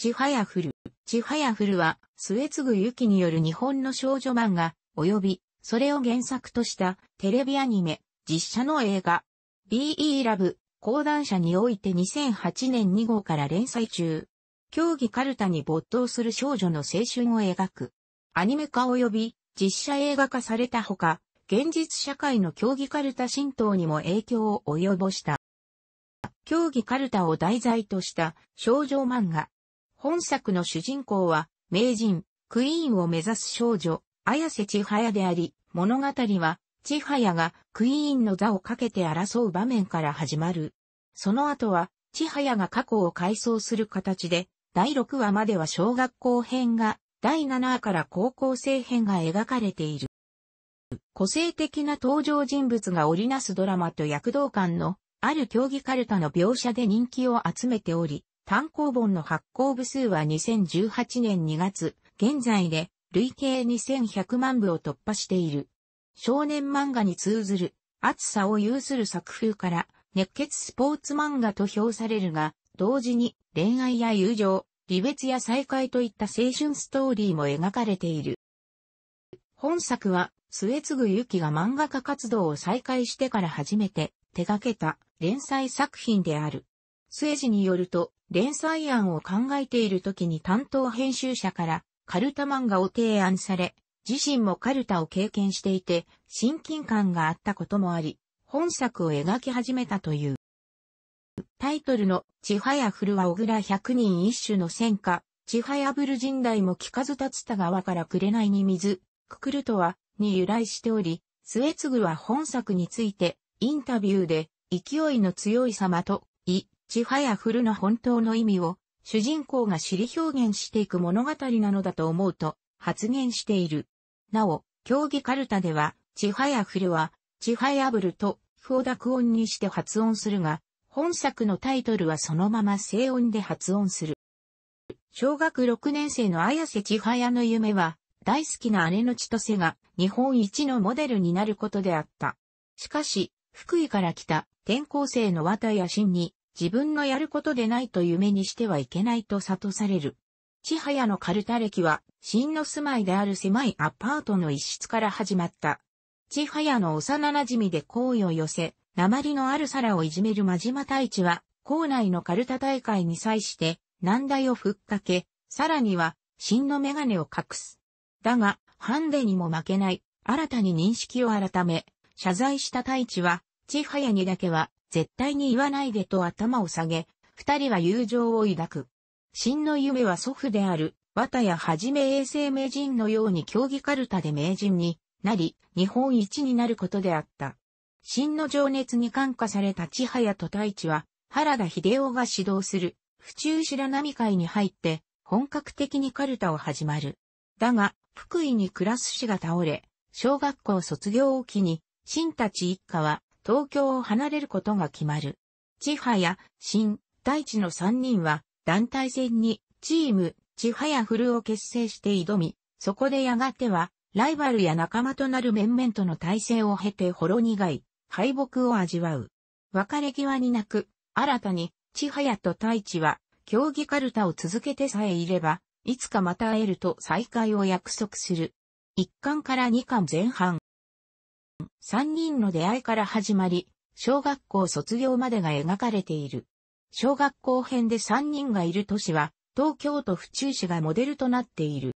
ちはやふる。ちはやふるは、末継ぐゆきによる日本の少女漫画、及び、それを原作としたテレビアニメ、実写の映画、BE ラブ、講談社において2008年2号から連載中。競技カルタに没頭する少女の青春を描く。アニメ化及び実写映画化されたほか、現実社会の競技カルタ浸透にも影響を及ぼした。競技カルタを題材とした少女漫画、本作の主人公は、名人、クイーンを目指す少女、綾瀬千早であり、物語は、千早がクイーンの座をかけて争う場面から始まる。その後は、千早が過去を回想する形で、第6話までは小学校編が、第7話から高校生編が描かれている。個性的な登場人物が織りなすドラマと躍動感のある競技カルタの描写で人気を集めており、単行本の発行部数は2018年2月、現在で累計2100万部を突破している。少年漫画に通ずる、熱さを有する作風から、熱血スポーツ漫画と評されるが、同時に恋愛や友情、離別や再会といった青春ストーリーも描かれている。本作は、末継ゆきが漫画家活動を再開してから初めて手掛けた連載作品である。末氏によると、連載案を考えている時に担当編集者から、カルタ漫画を提案され、自身もカルタを経験していて、親近感があったこともあり、本作を描き始めたという。タイトルの、ちはやふるは小倉百人一首の戦火、ちはやぶる神代も聞かず立つた川から紅に水、くくるとは、に由来しており、末次は本作について、インタビューで、勢いの強い様と、い、ちはやふるの本当の意味を、主人公が知り表現していく物語なのだと思うと発言している。なお、競技カルタでは、ちはやふるは、ちはやぶると、不を濁音にして発音するが、本作のタイトルはそのまま静音で発音する。小学6年生の綾瀬千早の夢は、大好きな姉の千歳が日本一のモデルになることであった。しかし、福井から来た転校生の綿谷真に自分のやることでないと夢にしてはいけないと悟される。千早のカルタ歴は、真の住まいである狭いアパートの一室から始まった。千早の幼馴染で好意を寄せ、鉛のある皿をいじめる真島太一は、校内のカルタ大会に際して、難題をふっかけ、さらには、真のメガネを隠す。だが、ハンデにも負けない、新たに認識を改め、謝罪した太一は、千早にだけは、絶対に言わないでと頭を下げ、二人は友情を抱く。真の夢は祖父である、綿谷はじめ衛生名人のように競技カルタで名人になり、日本一になることであった。真の情熱に感化された千早と太一は、原田秀夫が指導する、府中白波会に入って、本格的にカルタを始まる。だが、福井に暮らす氏が倒れ、小学校卒業を機に、新たち一家は東京を離れることが決まる。千早、新、大地の3人は団体戦にチーム、千早フルを結成して挑み、そこでやがてはライバルや仲間となる面々との体制を経てほろ苦い敗北を味わう。別れ際になく、新たに千早と大地は競技カルタを続けてさえいれば、いつかまた会えると再会を約束する。1巻から2巻前半。三人の出会いから始まり、小学校卒業までが描かれている。小学校編で三人がいる都市は、東京都府中市がモデルとなっている。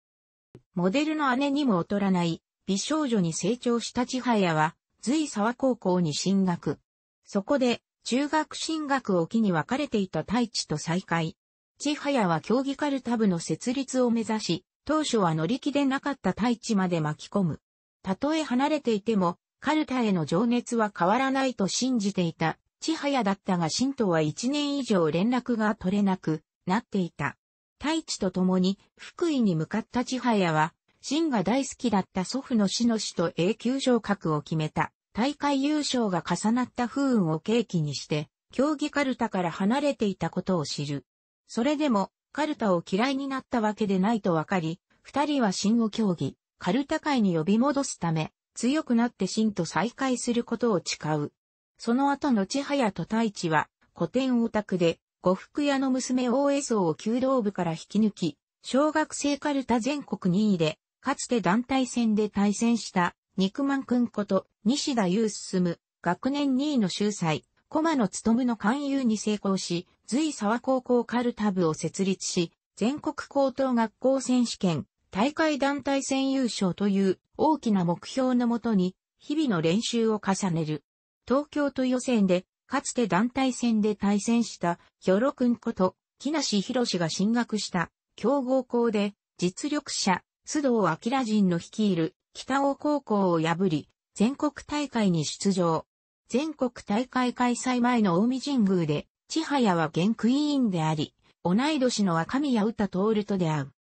モデルの姉にも劣らない美少女に成長した千早は、随沢高校に進学。そこで、中学進学を機に別れていた大地と再会。千早は競技カルタ部の設立を目指し、当初は乗り気でなかった大地まで巻き込む。たとえ離れていても、カルタへの情熱は変わらないと信じていた、千早だったが神道は一年以上連絡が取れなくなっていた。大地と共に福井に向かった千早は、神が大好きだった祖父の死の死と永久昇格を決めた。大会優勝が重なった不運を契機にして、競技カルタから離れていたことを知る。それでも、カルタを嫌いになったわけでないとわかり、二人は神を競技、カルタ界に呼び戻すため、強くなって真と再会することを誓う。その後のは早と太一は、古典オタクで、呉服屋の娘大江荘を弓道部から引き抜き、小学生カルタ全国2位で、かつて団体戦で対戦した、肉まんくんこと西田優進、学年2位の秀才、駒野務の勧誘に成功し、随沢高校カルタ部を設立し、全国高等学校選手権、大会団体戦優勝という大きな目標のもとに日々の練習を重ねる。東京都予選でかつて団体戦で対戦したヒョロ君こと木梨博士が進学した強豪校で実力者須藤明人の率いる北尾高校を破り全国大会に出場。全国大会開催前の近江神宮で千早は現クイーンであり同い年の若宮歌徹と出会う。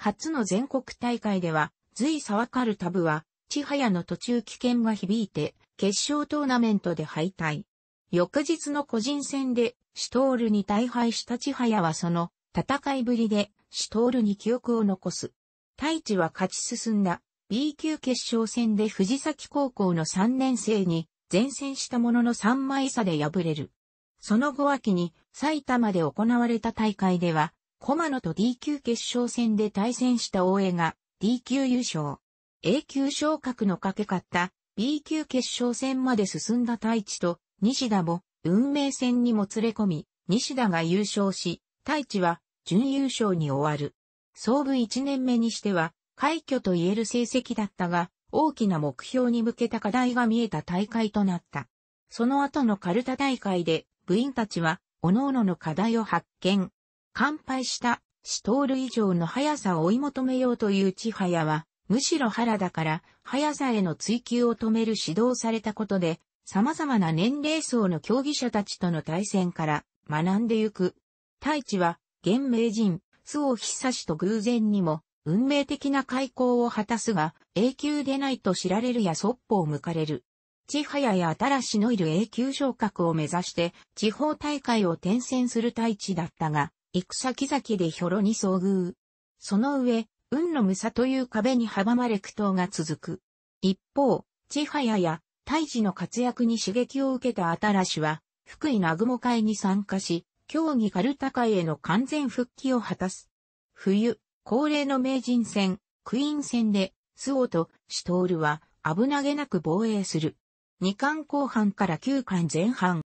初の全国大会では、随沢かるタブは、千早の途中危険が響いて、決勝トーナメントで敗退。翌日の個人戦で、シュトールに大敗した千早はその、戦いぶりで、シュトールに記憶を残す。大地は勝ち進んだ、B 級決勝戦で藤崎高校の3年生に、前線したものの3枚差で敗れる。その後秋に埼玉で行われた大会では駒野と D 級決勝戦で対戦した大江が D 級優勝。A 級昇格のかけ勝った B 級決勝戦まで進んだ太一と西田も運命戦にも連れ込み、西田が優勝し、太一は準優勝に終わる。総部1年目にしては、快挙と言える成績だったが、大きな目標に向けた課題が見えた大会となった。その後のカルタ大会で部員たちは、各々の課題を発見、完敗した死トール以上の速さを追い求めようという千早は、むしろ原田から速さへの追求を止める指導されたことで、様々な年齢層の競技者たちとの対戦から学んでゆく。太一は、現名人、須尾久志と偶然にも、運命的な開口を果たすが、永久でないと知られるやそっぽを向かれる。千早や新しのいる永久昇格を目指して、地方大会を転戦する太一だったが、行く先々でヒョロに遭遇。その上、雲の差という壁に阻まれ苦闘が続く。一方、千早や大治の活躍に刺激を受けた新氏は、福井南雲会に参加し、競技カルタ会への完全復帰を果たす。冬、恒例の名人戦、クイーン戦で、スオとシトールは危なげなく防衛する。二巻後半から九巻前半。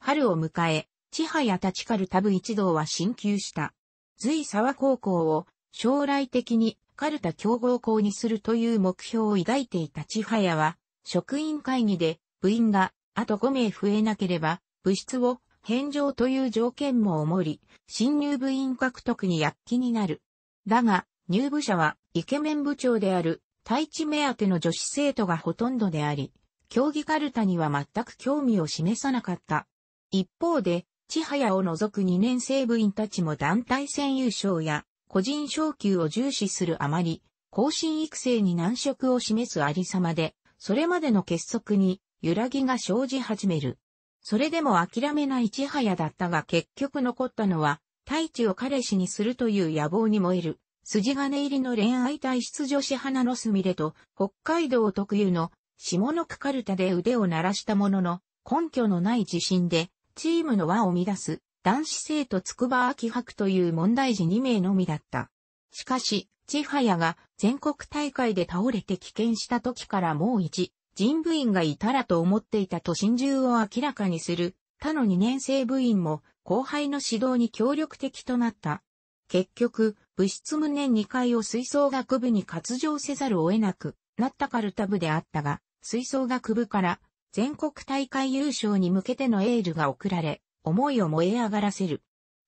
春を迎え、千早立ちる田部一同は進級した。随沢高校を将来的にカルタ強豪校にするという目標を抱いていた千早は、職員会議で部員があと5名増えなければ部室を返上という条件も重り、新入部員獲得に躍起になる。だが、入部者はイケメン部長である太地目当ての女子生徒がほとんどであり、競技カルタには全く興味を示さなかった。一方で、千早を除く2年生部員たちも団体戦優勝や個人昇級を重視するあまり、後進育成に難色を示すありさまで、それまでの結束に揺らぎが生じ始める。それでも諦めない千早だったが結局残ったのは、大地を彼氏にするという野望に燃える、筋金入りの恋愛体質女子花のすみれと、北海道特有の下の区カルタで腕を鳴らしたものの、根拠のない自信で、チームの輪を乱す男子生徒筑波秋博という問題児2名のみだった。しかし、千早が全国大会で倒れて棄権した時からもう一人部員がいたらと思っていたと心中を明らかにする他の2年生部員も後輩の指導に協力的となった。結局、部室無念2階を吹奏楽部に割譲せざるを得なくなったカルタ部であったが、吹奏楽部から全国大会優勝に向けてのエールが送られ、思いを燃え上がらせる。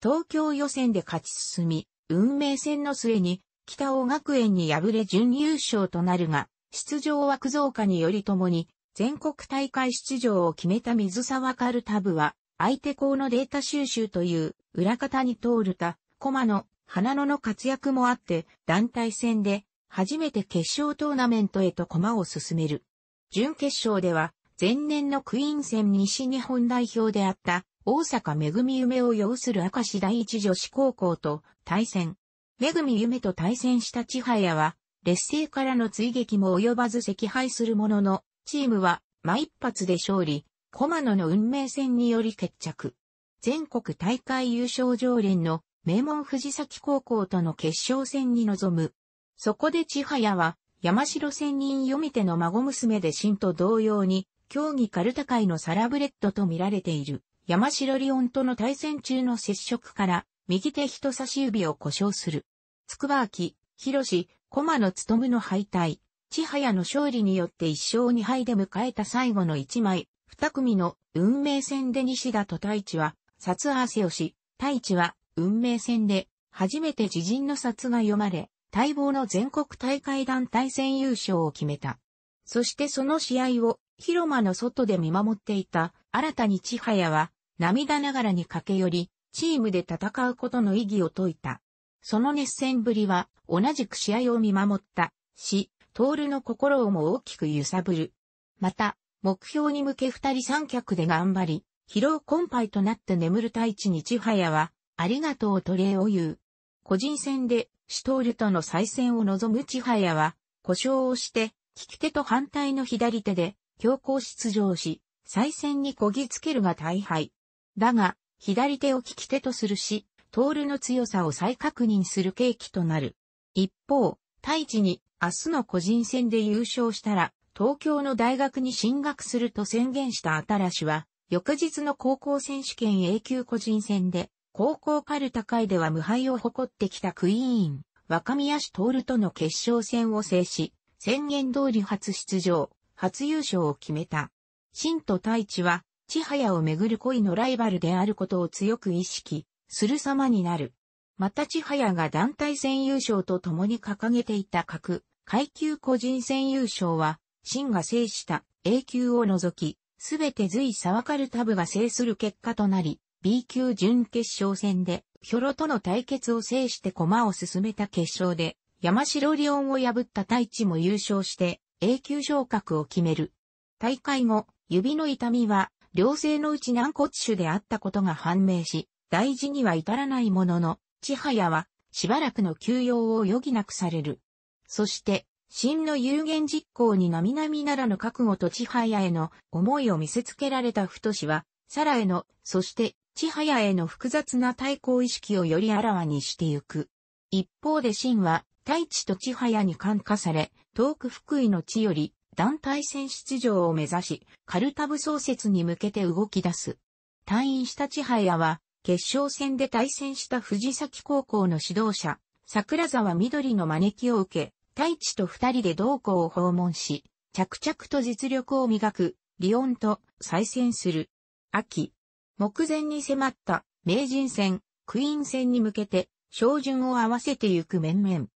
東京予選で勝ち進み、運命戦の末に、北尾学園に敗れ準優勝となるが、出場枠増加によりともに、全国大会出場を決めた水沢カルタブは、相手校のデータ収集という、裏方に通るた、駒の、花野の活躍もあって、団体戦で、初めて決勝トーナメントへと駒を進める。準決勝では、前年のクイーン戦西日本代表であった大阪めぐみ夢を擁する明石第一女子高校と対戦。めぐみ夢と対戦した千早は、劣勢からの追撃も及ばず惜敗するものの、チームは、間一発で勝利、駒野の運命戦により決着。全国大会優勝常連の名門藤崎高校との決勝戦に臨む。そこで千早は、山城仙人読み手の孫娘で新と同様に、競技カルタ界のサラブレッドと見られている、山城リオンとの対戦中の接触から、右手人差し指を故障する。つくばあき、ひろし、駒のむの敗退、千早の勝利によって一勝二敗で迎えた最後の一枚、二組の運命戦で西田と太一は、殺汗をし、太一は運命戦で、初めて自陣の殺が読まれ、待望の全国大会団体戦優勝を決めた。そしてその試合を広間の外で見守っていた新たに千早は涙ながらに駆け寄り、チームで戦うことの意義を説いた。その熱戦ぶりは同じく試合を見守ったし、トールの心をも大きく揺さぶる。また、目標に向け二人三脚で頑張り、疲労困憊となって眠る大地に千早は、ありがとうと礼を言う。個人戦で、シュトールとの再戦を望む千早は、故障をして、利き手と反対の左手で、強行出場し、再戦にこぎつけるが大敗。だが、左手を利き手とするし、トールの強さを再確認する契機となる。一方、大地に明日の個人戦で優勝したら、東京の大学に進学すると宣言した新は、翌日の高校選手権 A 級個人戦で、高校カルタ界では無敗を誇ってきたクイーン、若宮市ルとの決勝戦を制し、宣言通り初出場。初優勝を決めた。真と太一は、千早をめぐる恋のライバルであることを強く意識する様になる。また千早が団体戦優勝と共に掲げていた格、階級個人戦優勝は、真が制した A 級を除き、すべて随沢かるタブが制する結果となり、B 級準決勝戦で、ヒョロとの対決を制して駒を進めた決勝で、山城リオンを破った太一も優勝して、永久昇格を決める。大会後、指の痛みは、良性のうち軟骨腫であったことが判明し、大事には至らないものの、千早は、しばらくの休養を余儀なくされる。そして、真の有言実行に並々ならぬ覚悟と千早への思いを見せつけられた太氏は、サラへの、そして千早への複雑な対抗意識をよりあらわにしてゆく。一方で真は、太地と千早に感化され、遠く福井の地より団体戦出場を目指し、カルタブ創設に向けて動き出す。退院した千早は、決勝戦で対戦した藤崎高校の指導者、桜沢緑の招きを受け、太地と二人で同校を訪問し、着々と実力を磨く、リオンと再戦する。秋、目前に迫った名人戦、クイーン戦に向けて、照準を合わせてゆく面々。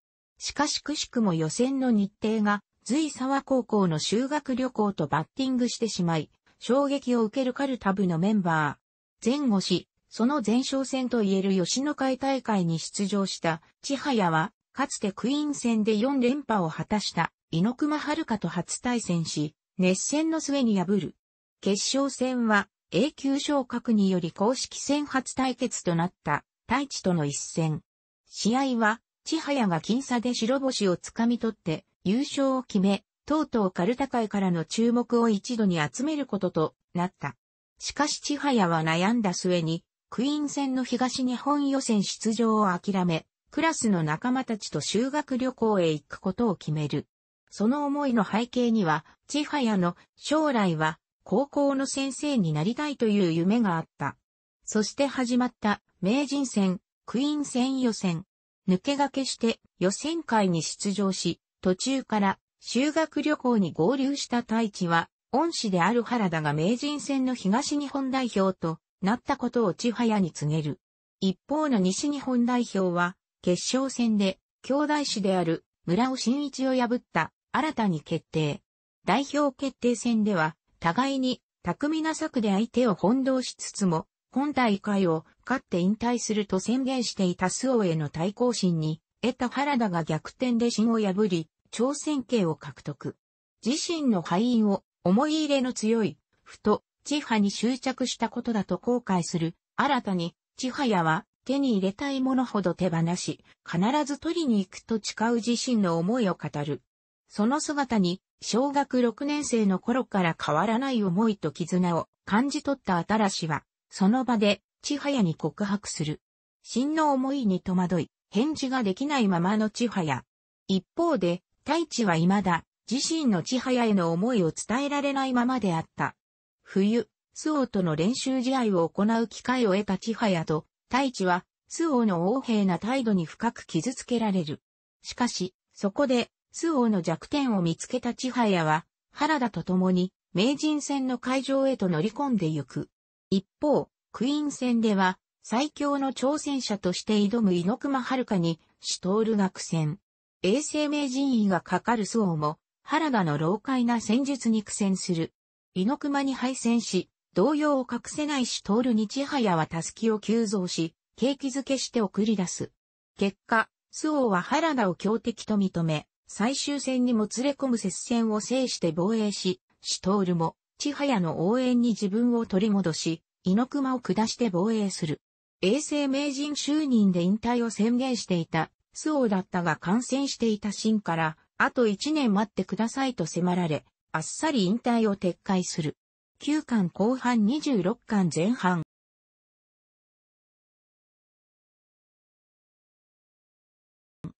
しかしくしくも予選の日程が、随沢高校の修学旅行とバッティングしてしまい、衝撃を受けるカルタ部のメンバー。前後し、その前哨戦といえる吉野会大会に出場した千早は、かつてクイーン戦で4連覇を果たした猪熊遥と初対戦し、熱戦の末に破る。決勝戦は A 級昇格により公式戦初対決となった大地との一戦。試合は千早が僅差で白星をつかみ取って優勝を決め、とうとうカルタ界からの注目を一度に集めることとなった。しかし千早は悩んだ末に、クイーン戦の東日本予選出場を諦め、クラスの仲間たちと修学旅行へ行くことを決める。その思いの背景には、千早の将来は高校の先生になりたいという夢があった。そして始まった名人戦、クイーン戦予選。抜け駆けして予選会に出場し、途中から修学旅行に合流した太一は、恩師である原田が名人戦の東日本代表となったことを千早に告げる。一方の西日本代表は、決勝戦で兄弟子である村尾真一を破った新たに決定。代表決定戦では、互いに巧みな策で相手を翻弄しつつも、今大会を勝って引退すると宣言していた周防への対抗心に、得た原田が逆転で芯を破り、挑戦権を獲得。自身の敗因を思い入れの強い、ふと、千葉に執着したことだと後悔する。新たに、千葉屋は手に入れたいものほど手放し、必ず取りに行くと誓う自身の思いを語る。その姿に、小学6年生の頃から変わらない思いと絆を感じ取った新は、その場で、千早に告白する。真の思いに戸惑い、返事ができないままの千早。一方で、太一は未だ、自身の千早への思いを伝えられないままであった。冬、周王との練習試合を行う機会を得た千早と、太一は、周王の横柄な態度に深く傷つけられる。しかし、そこで、周王の弱点を見つけた千早は、原田と共に、名人戦の会場へと乗り込んでゆく。一方、クイーン戦では、最強の挑戦者として挑む猪熊遥に、シュトールが苦戦。永世名人位がかかる周も、原田の老快な戦術に苦戦する。猪熊に敗戦し、動揺を隠せないシュトールに千早はたすきを急増し、景気づけして送り出す。結果、周防は原田を強敵と認め、最終戦にもつれ込む接戦を制して防衛し、シュトールも千早の応援に自分を取り戻し、猪熊を下して防衛する。衛星名人就任で引退を宣言していた、周王だったが感染していた秦から、あと一年待ってくださいと迫られ、あっさり引退を撤回する。9巻後半26巻前半。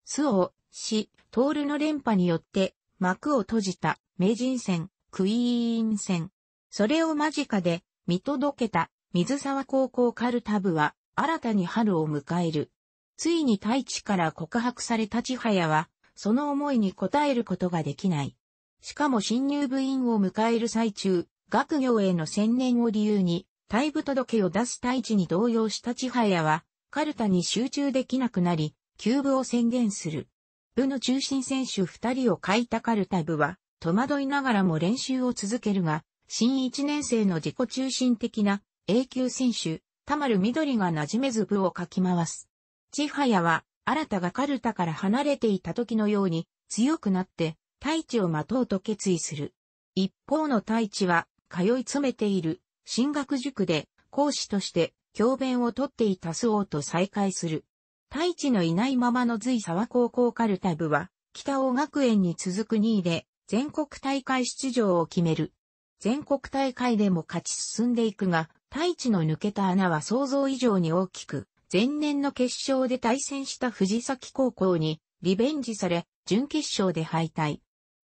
周王、ールの連覇によって幕を閉じた名人戦。クイーン戦。それを間近で見届けた水沢高校カルタ部は新たに春を迎える。ついに大地から告白された千早は、その思いに応えることができない。しかも新入部員を迎える最中、学業への専念を理由に、退部届を出す大地に動揺した千早は、カルタに集中できなくなり、休部を宣言する。部の中心選手二人を欠いたカルタ部は、戸惑いながらも練習を続けるが、新一年生の自己中心的な A 級選手、田丸緑が馴染めず部をかき回す。千早は、新たがカルタから離れていた時のように、強くなって、大地を待とうと決意する。一方の大地は、通い詰めている、進学塾で、講師として、教鞭を取っていたスオーと再会する。大地のいないままの随沢高校カルタ部は、北尾学園に続く2位で、全国大会出場を決める。全国大会でも勝ち進んでいくが、大地の抜けた穴は想像以上に大きく、前年の決勝で対戦した藤崎高校にリベンジされ、準決勝で敗退。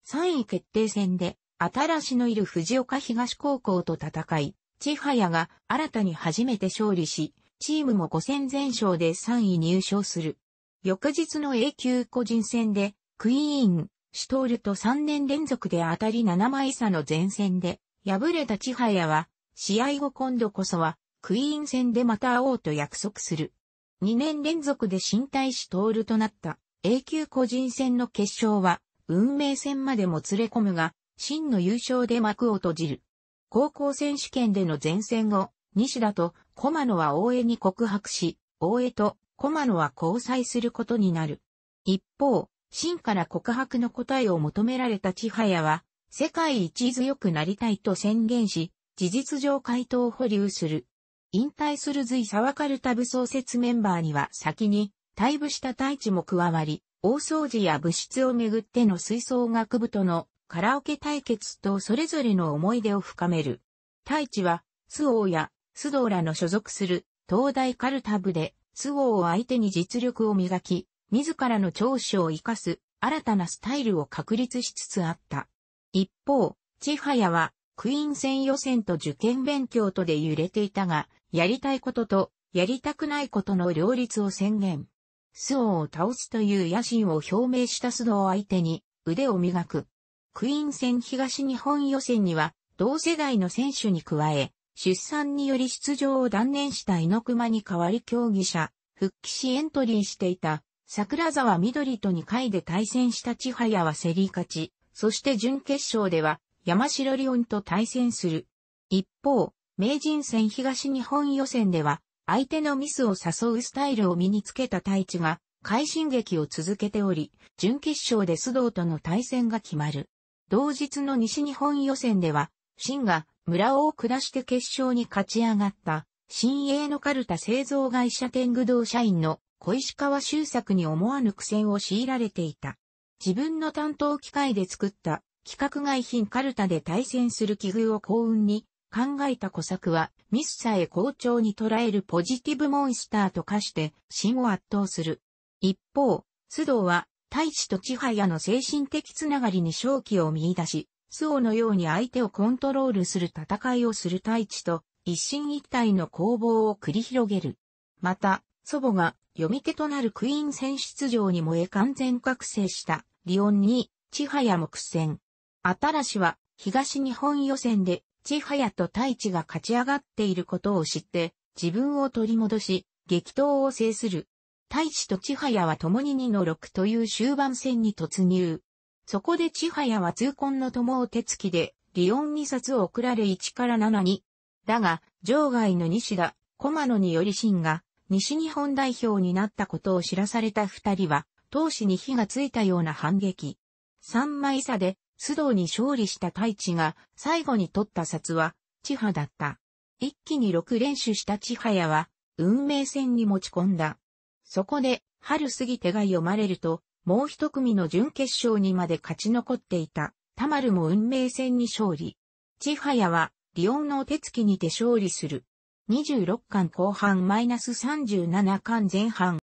3位決定戦で、新しのいる藤岡東高校と戦い、千早が新たに初めて勝利し、チームも5戦全勝で3位入賞する。翌日の A 級個人戦で、クイーン、シュトールと3年連続で当たり7枚差の前線で、敗れた千早は、試合後今度こそは、クイーン戦でまた会おうと約束する。2年連続で新体シュトールとなった、A 級個人戦の決勝は、運命戦までも連れ込むが、真の優勝で幕を閉じる。高校選手権での前線後、西田と駒野は大江に告白し、大江と駒野は交際することになる。一方、真から告白の答えを求められた千早は、世界一強くなりたいと宣言し、事実上回答を保留する。引退する随沢カルタ部創設メンバーには先に、退部した大地も加わり、大掃除や物質をめぐっての吹奏楽部とのカラオケ対決とそれぞれの思い出を深める。大地は、須王や須藤らの所属する東大カルタ部で、須王を相手に実力を磨き、自らの長所を活かす新たなスタイルを確立しつつあった。一方、千早はクイーン戦予選と受験勉強とで揺れていたが、やりたいこととやりたくないことの両立を宣言。オ防を倒すという野心を表明した須藤相手に腕を磨く。クイーン戦東日本予選には同世代の選手に加え、出産により出場を断念した猪熊に代わり競技者、復帰しエントリーしていた桜沢緑と2回で対戦した千早は競り勝ち、そして準決勝では山城リオンと対戦する。一方、名人戦東日本予選では、相手のミスを誘うスタイルを身につけた太一が、快進撃を続けており、準決勝で須藤との対戦が決まる。同日の西日本予選では、新が村尾を下して決勝に勝ち上がった、新鋭のカルタ製造会社天狗同社員の小石川修作に思わぬ苦戦を強いられていた。自分の担当機械で作った規格外品カルタで対戦する奇遇を幸運に考えた小作はミスさえ好調に捉えるポジティブモンスターと化して心を圧倒する。一方、須藤は大地と千早の精神的つながりに正気を見出し、須藤のように相手をコントロールする戦いをする大地と一進一退の攻防を繰り広げる。また、祖母が読み手となるクイーン戦出場に燃え完全覚醒したリオンに、千早苦戦。新しは東日本予選で千早と大地が勝ち上がっていることを知って、自分を取り戻し、激闘を制する。大地と千早は共に2の6という終盤戦に突入。そこで千早は痛恨の友を手つきで、リオン2冊を送られ1から7に。だが、場外の西田、駒野により真が、西日本代表になったことを知らされた二人は、闘志に火がついたような反撃。三枚差で、須藤に勝利した太一が、最後に取った札は、千葉だった。一気に六連取した千葉屋は、運命戦に持ち込んだ。そこで、春過ぎ手が読まれると、もう一組の準決勝にまで勝ち残っていた、田丸も運命戦に勝利。千葉屋は、リオンの手つきにて勝利する。26巻後半 -37 巻前半。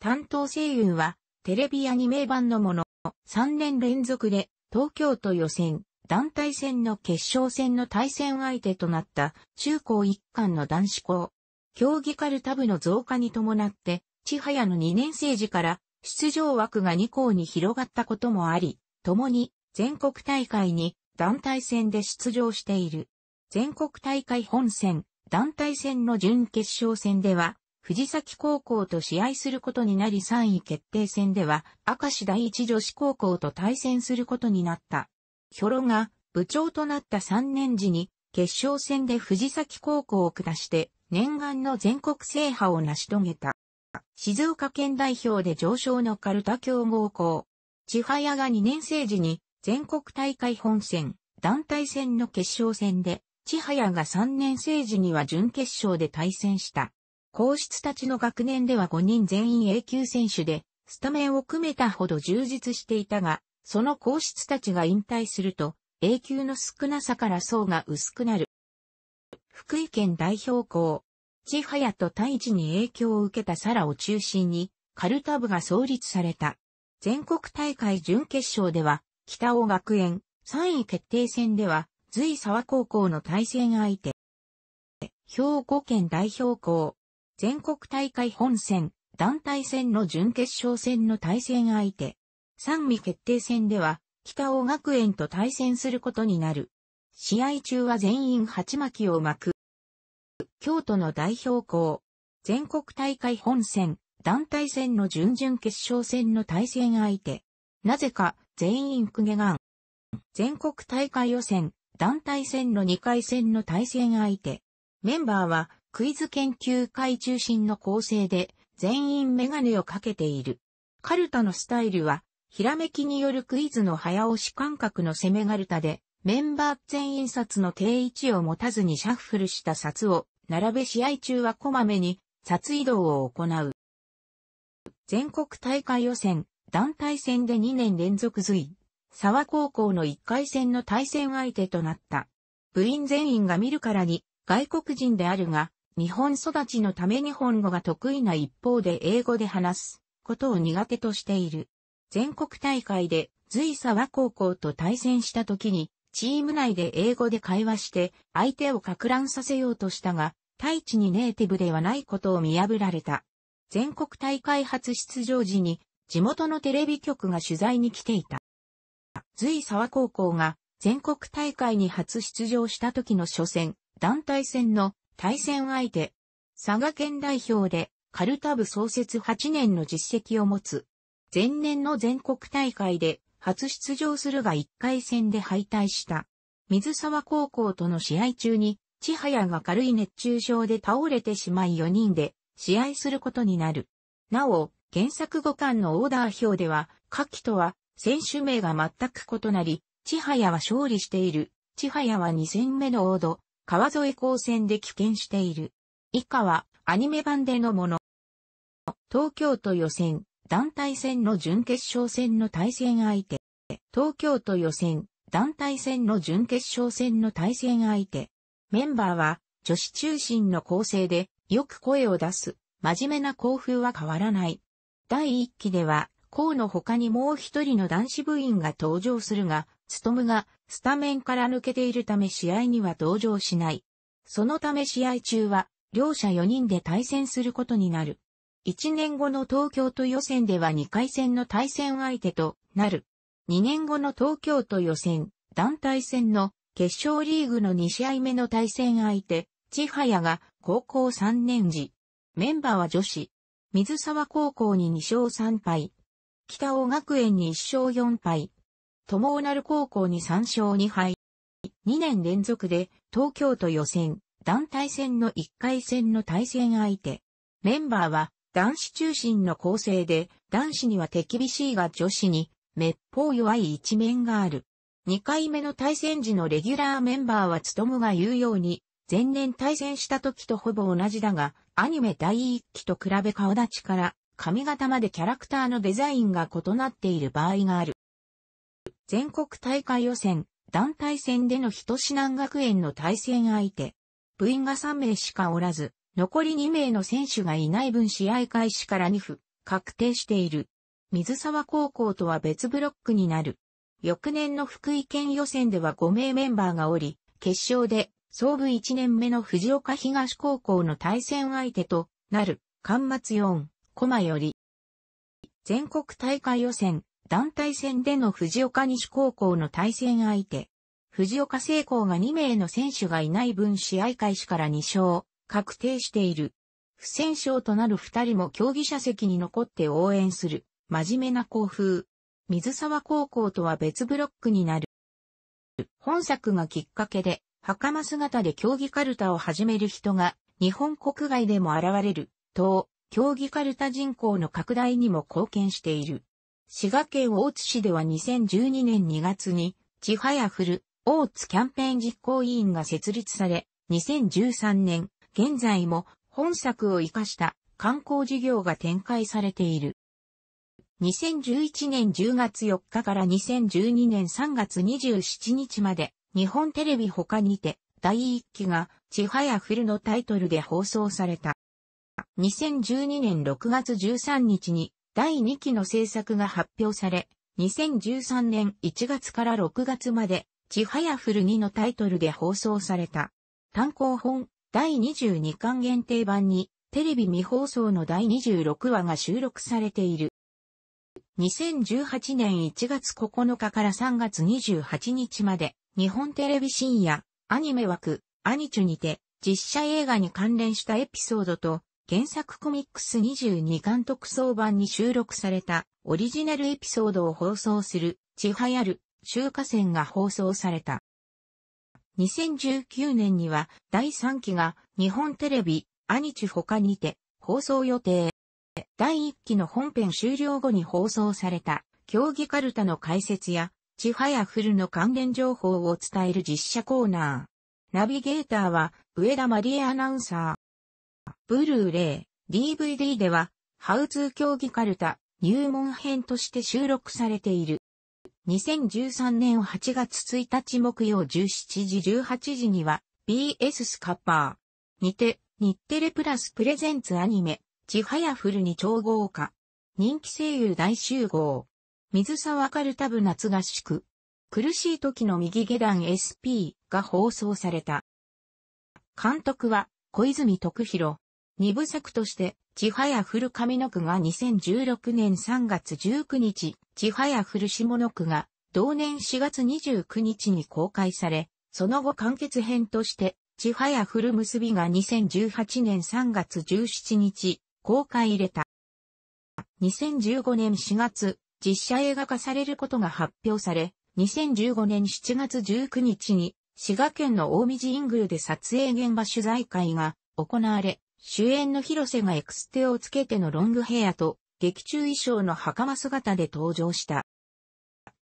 担当声優は、テレビアニメ版のもの、3年連続で、東京都予選、団体戦の決勝戦の対戦相手となった、中高一貫の男子校。競技カルタ部の増加に伴って、千早の2年生時から、出場枠が2校に広がったこともあり、共に、全国大会に、団体戦で出場している。全国大会本戦、団体戦の準決勝戦では、藤崎高校と試合することになり3位決定戦では、明石第一女子高校と対戦することになった。ヒョロが部長となった3年時に、決勝戦で藤崎高校を下して、念願の全国制覇を成し遂げた。静岡県代表で上昇のカルタ強豪校。千早が2年生時に全国大会本戦、団体戦の決勝戦で、千早が3年生時には準決勝で対戦した。皇室たちの学年では5人全員 A 級選手で、スタメンを組めたほど充実していたが、その皇室たちが引退すると、A 級の少なさから層が薄くなる。福井県代表校、千早と大地に影響を受けたサラを中心に、カルタ部が創立された。全国大会準決勝では、北尾学園、3位決定戦では、随沢高校の対戦相手。兵庫県代表校、全国大会本戦、団体戦の準決勝戦の対戦相手。三位決定戦では、北尾学園と対戦することになる。試合中は全員鉢巻きを巻く。京都の代表校、全国大会本戦、団体戦の準々決勝戦の対戦相手。なぜか、全員クゲガン。全国大会予選、団体戦の2回戦の対戦相手。メンバーはクイズ研究会中心の構成で全員メガネをかけている。カルタのスタイルは、ひらめきによるクイズの早押し感覚の攻めガルタで、メンバー全員札の定位置を持たずにシャッフルした札を並べ試合中はこまめに札移動を行う。全国大会予選、団体戦で2年連続随、沢高校の1回戦の対戦相手となった。部員全員が見るからに外国人であるが、日本育ちのため日本語が得意な一方で英語で話すことを苦手としている。全国大会で随沢高校と対戦した時に、チーム内で英語で会話して相手を撹乱させようとしたが、大地にネイティブではないことを見破られた。全国大会初出場時に地元のテレビ局が取材に来ていた。随沢高校が全国大会に初出場した時の初戦、団体戦の対戦相手、佐賀県代表でカルタ部創設8年の実績を持つ。前年の全国大会で初出場するが1回戦で敗退した。水沢高校との試合中に、千早が軽い熱中症で倒れてしまい4人で試合することになる。なお、原作5巻のオーダー表では、下記とは選手名が全く異なり、千早は勝利している。千早は2戦目のオード、川添高戦で棄権している。以下はアニメ版でのもの。東京都予選、団体戦の準決勝戦の対戦相手。東京都予選、団体戦の準決勝戦の対戦相手。メンバーは女子中心の構成でよく声を出す。真面目な校風は変わらない。第1期では、コウの他にもう一人の男子部員が登場するが、つとむがスタメンから抜けているため試合には登場しない。そのため試合中は、両者4人で対戦することになる。1年後の東京都予選では2回戦の対戦相手となる。2年後の東京都予選、団体戦の決勝リーグの2試合目の対戦相手、千早が高校3年時。メンバーは女子、水沢高校に2勝3敗。北尾学園に1勝4敗。友尾鳴高校に3勝2敗。2年連続で東京都予選、団体戦の1回戦の対戦相手。メンバーは男子中心の構成で、男子には手厳しいが女子に、滅法弱い一面がある。2回目の対戦時のレギュラーメンバーはつとむが言うように、前年対戦した時とほぼ同じだが、アニメ第一期と比べ顔立ちから髪型までキャラクターのデザインが異なっている場合がある。全国大会予選、団体戦での人志南学園の対戦相手。部員が3名しかおらず、残り2名の選手がいない分試合開始から2分、確定している。水沢高校とは別ブロックになる。翌年の福井県予選では5名メンバーがおり、決勝で創部1年目の藤岡東高校の対戦相手となる、間末4、コマより。全国大会予選、団体戦での藤岡西高校の対戦相手。藤岡聖光が2名の選手がいない分試合開始から2勝、確定している。不戦勝となる2人も競技者席に残って応援する、真面目な校風。水沢高校とは別ブロックになる。本作がきっかけで、袴姿で競技カルタを始める人が日本国外でも現れる、と、競技カルタ人口の拡大にも貢献している。滋賀県大津市では2012年2月に、千はや古る、大津キャンペーン実行委員が設立され、2013年、現在も本作を活かした観光事業が展開されている。2011年10月4日から2012年3月27日まで、日本テレビ他にて、第1期が、ちはやふるのタイトルで放送された。2012年6月13日に、第2期の制作が発表され、2013年1月から6月まで、ちはやふる2のタイトルで放送された。単行本、第22巻限定版に、テレビ未放送の第26話が収録されている。2018年1月9日から3月28日まで、日本テレビ深夜、アニメ枠、アニチュにて、実写映画に関連したエピソードと、原作コミックス22巻特装版に収録されたオリジナルエピソードを放送する、ちはやる、中華戦が放送された。2019年には第3期が日本テレビ、アニチュ他にて放送予定。第1期の本編終了後に放送された競技カルタの解説やちはやフルの関連情報を伝える実写コーナー。ナビゲーターは、上田マリエアナウンサー。ブルーレイ、DVD では、ハウツー競技カルタ、入門編として収録されている。2013年8月1日木曜17時18時には、BS スカッパー。にて、日テレプラスプレゼンツアニメ、ちはやフルに超豪華。人気声優大集合。水沢カルタ部夏合宿。苦しい時の右下段 SP が放送された。監督は小泉徳弘。二部作として、ちはや上の句が2016年3月19日、ちはや下の句が同年4月29日に公開され、その後完結編として、ちはや結びが2018年3月17日、公開入れた。2015年4月、実写映画化されることが発表され、2015年7月19日に滋賀県の大ングルで撮影現場取材会が行われ、主演の広瀬がエクステをつけてのロングヘアと劇中衣装の袴姿で登場した。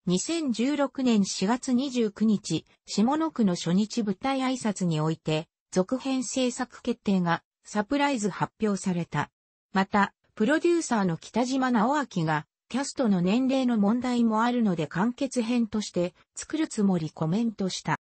2016年4月29日、下野区の初日舞台挨拶において、続編制作決定がサプライズ発表された。また、プロデューサーの北島直明がキャストの年齢の問題もあるので完結編として作るつもりコメントした。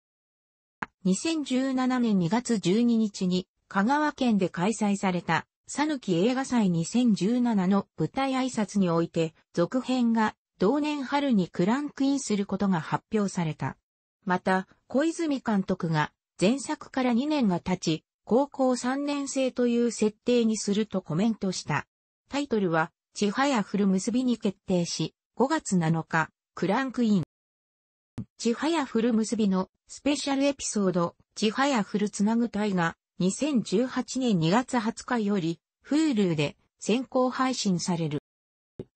2017年2月12日に香川県で開催されたさぬき映画祭2017の舞台挨拶において続編が同年春にクランクインすることが発表された。また、小泉監督が前作から2年が経ち、高校3年生という設定にするとコメントした。タイトルは、ちはやふる結びに決定し、5月7日、クランクイン。ちはやふる結びのスペシャルエピソード、ちはやふるつなぐ隊が2018年2月20日より、Hulu で先行配信される。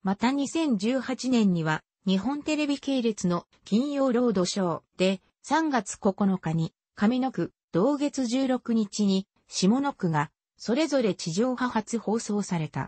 また2018年には、日本テレビ系列の金曜ロードショーで3月9日に上野区、同月16日に下野区がそれぞれ地上波初放送された。